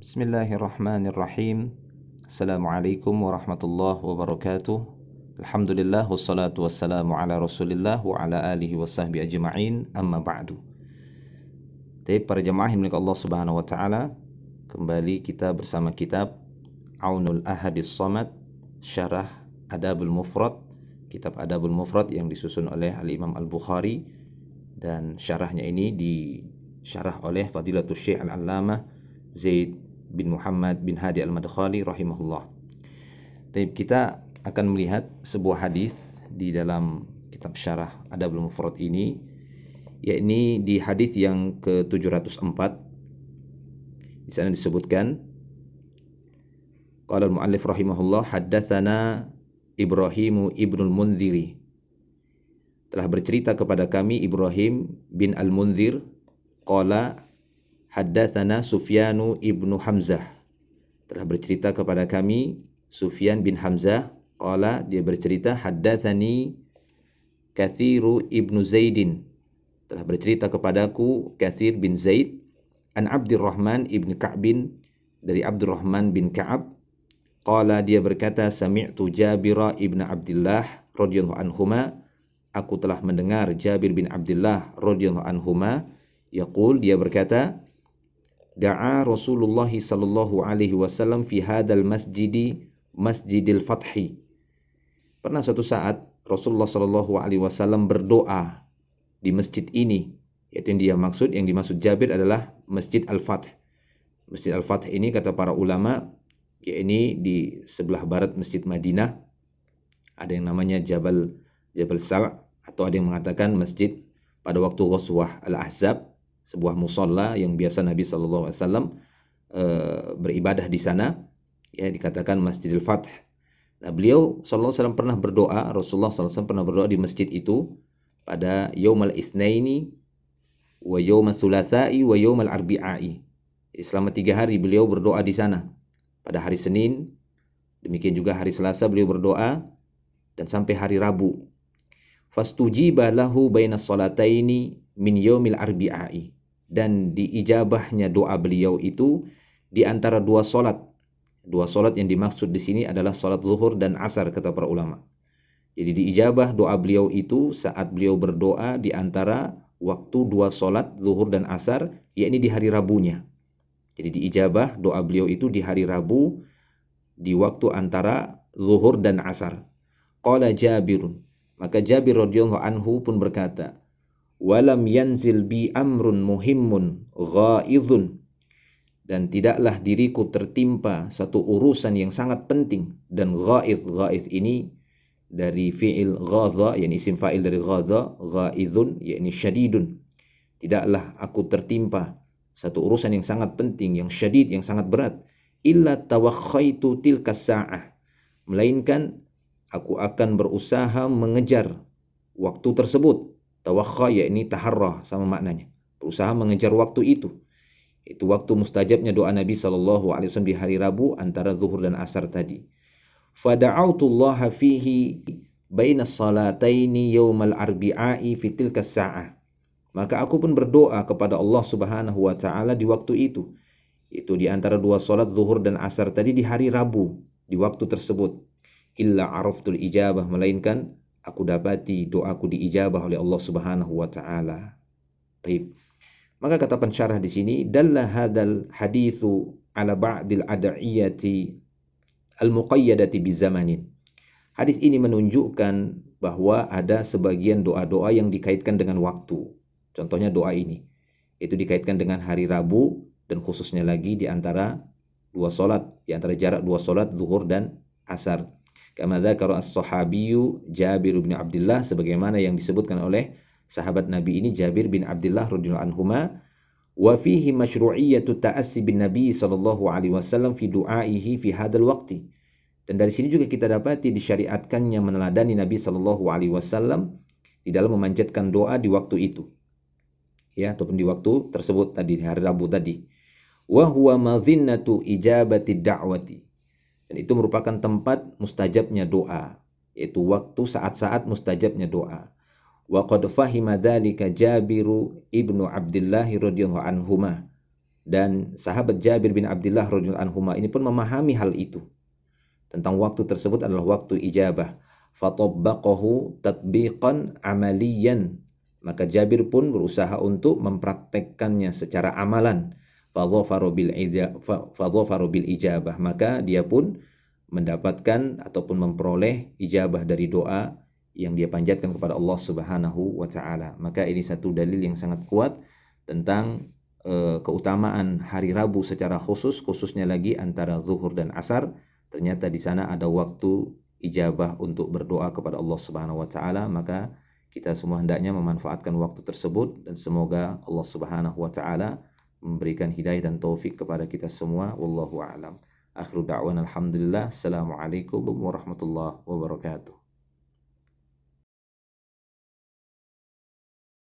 Bismillahirrahmanirrahim. Assalamualaikum warahmatullahi wabarakatuh. Alhamdulillah wassalatu wassalamu ala Rasulillah wa ala alihi wa sahbi ajma'in. Amma ba'du. Tapi para jemaah yang Allah Subhanahu wa taala, kembali kita bersama kitab Aunul Ahadis Samad Syarah Adabul Mufrad, kitab Adabul Mufrad yang disusun oleh Al Imam Al Bukhari dan syarahnya ini disyarah oleh Fadilatul Syekh Al Allamah Zaid bin Muhammad bin Hadi Al-Madkhali rahimahullah. kita akan melihat sebuah hadis di dalam kitab syarah Adabul Mufrad ini yakni di hadis yang ke-704 di sana disebutkan qala al-muallif rahimahullah haddatsana Ibrahimu ibnul Munziri telah bercerita kepada kami Ibrahim bin Al-Munzir qala Haddatsana Sufyanu ibnu Hamzah. Telah bercerita kepada kami Sufyan bin Hamzah. Qala dia bercerita haddatsani Kathiru ibnu Zaidin. Telah bercerita kepadaku Kathir bin Zaid an Abdurrahman ibn Ka'bin dari Abdurrahman bin Ka'ab qala dia berkata sami'tu Jabira ibn Abdullah radhiyallahu anhuma aku telah mendengar Jabir bin Abdullah radhiyallahu anhuma yaqul dia berkata da'a Rasulullah sallallahu alaihi wasallam fi hadal masjidi Masjidil Fathi. Pernah suatu saat Rasulullah Sallallahu alaihi wasallam berdoa di masjid ini. Yaitu yang dia maksud yang dimaksud Jabir adalah Masjid Al-Fath. Masjid Al-Fath ini kata para ulama yakni di sebelah barat Masjid Madinah ada yang namanya Jabal Jabal Sal' atau ada yang mengatakan masjid pada waktu Ghazwah Al-Ahzab sebuah musola yang biasa Nabi SAW Alaihi eh, beribadah di sana, ya dikatakan Masjidil Fath. Nah beliau Shallallahu pernah berdoa, Rasulullah SAW pernah berdoa di masjid itu pada Yaumal Isnaini, wa Al Sulatai, wa al Arbi'ai. Selama tiga hari beliau berdoa di sana. Pada hari Senin, demikian juga hari Selasa beliau berdoa, dan sampai hari Rabu. Fastujiba lahu baina salataini min yaumil arbi'ai dan diijabahnya doa beliau itu di antara dua solat. Dua solat yang dimaksud di sini adalah solat zuhur dan asar kata para ulama. Jadi diijabah doa beliau itu saat beliau berdoa di antara waktu dua solat zuhur dan asar, yakni di hari Rabunya. Jadi diijabah doa beliau itu di hari Rabu di waktu antara zuhur dan asar. Qala Jabir. Maka Jabir radhiyallahu anhu pun berkata, walam yanzil bi amrun muhimmun ghaizun dan tidaklah diriku tertimpa satu urusan yang sangat penting dan ghaiz ghaiz ini dari fi'il ghaza yakni isim fa'il dari ghaza ghaizun yakni syadidun tidaklah aku tertimpa satu urusan yang sangat penting yang syadid yang sangat berat illa tawakhaitu tilka sa'ah melainkan aku akan berusaha mengejar waktu tersebut Tawakha yakni taharrah sama maknanya. Berusaha mengejar waktu itu. Itu waktu mustajabnya doa Nabi saw di hari Rabu antara zuhur dan asar tadi. Fada'autullaha fihi baina salataini yawmal arbi'ai fitil sa'ah. Maka aku pun berdoa kepada Allah Subhanahu wa taala di waktu itu. Itu di antara dua solat zuhur dan asar tadi di hari Rabu, di waktu tersebut. Illa araftul ijabah melainkan aku dapati doaku diijabah oleh Allah Subhanahu wa taala. Baik. Maka kata pensyarah di sini dalla hadal hadisu ala ba'dil ad'iyati al-muqayyadati bizamanin. Hadis ini menunjukkan bahwa ada sebagian doa-doa yang dikaitkan dengan waktu. Contohnya doa ini. Itu dikaitkan dengan hari Rabu dan khususnya lagi di antara dua solat, di antara jarak dua solat zuhur dan asar. Kama dzakara as-sahabiyyu Jabir bin Abdullah sebagaimana yang disebutkan oleh sahabat Nabi ini Jabir bin Abdullah radhiyallahu anhuma wa fihi masyru'iyyatu ta'assi bin Nabi sallallahu alaihi wasallam fi du'aihi fi hadzal waqti. Dan dari sini juga kita dapati disyariatkannya meneladani Nabi sallallahu Alaihi Wasallam di dalam memanjatkan doa di waktu itu, ya ataupun di waktu tersebut tadi hari Rabu tadi. Wahwa madhinnatu ijabati da'wati. Dan itu merupakan tempat mustajabnya doa, yaitu waktu saat-saat mustajabnya doa. Wa qad fahima dzalika Jabiru ibnu Abdullah radhiyallahu anhuma. Dan sahabat Jabir bin Abdullah radhiyallahu anhuma ini pun memahami hal itu. Tentang waktu tersebut adalah waktu ijabah. Fatabbaqahu tatbiqan amaliyan. Maka Jabir pun berusaha untuk mempraktekkannya secara amalan fadhafaru bil ijabah maka dia pun mendapatkan ataupun memperoleh ijabah dari doa yang dia panjatkan kepada Allah Subhanahu wa taala. Maka ini satu dalil yang sangat kuat tentang e, keutamaan hari Rabu secara khusus khususnya lagi antara zuhur dan asar. Ternyata di sana ada waktu ijabah untuk berdoa kepada Allah Subhanahu wa taala, maka kita semua hendaknya memanfaatkan waktu tersebut dan semoga Allah Subhanahu wa taala memberikan hidayah dan taufik kepada kita semua wallahu alam akhiru da'wan alhamdulillah assalamualaikum warahmatullahi wabarakatuh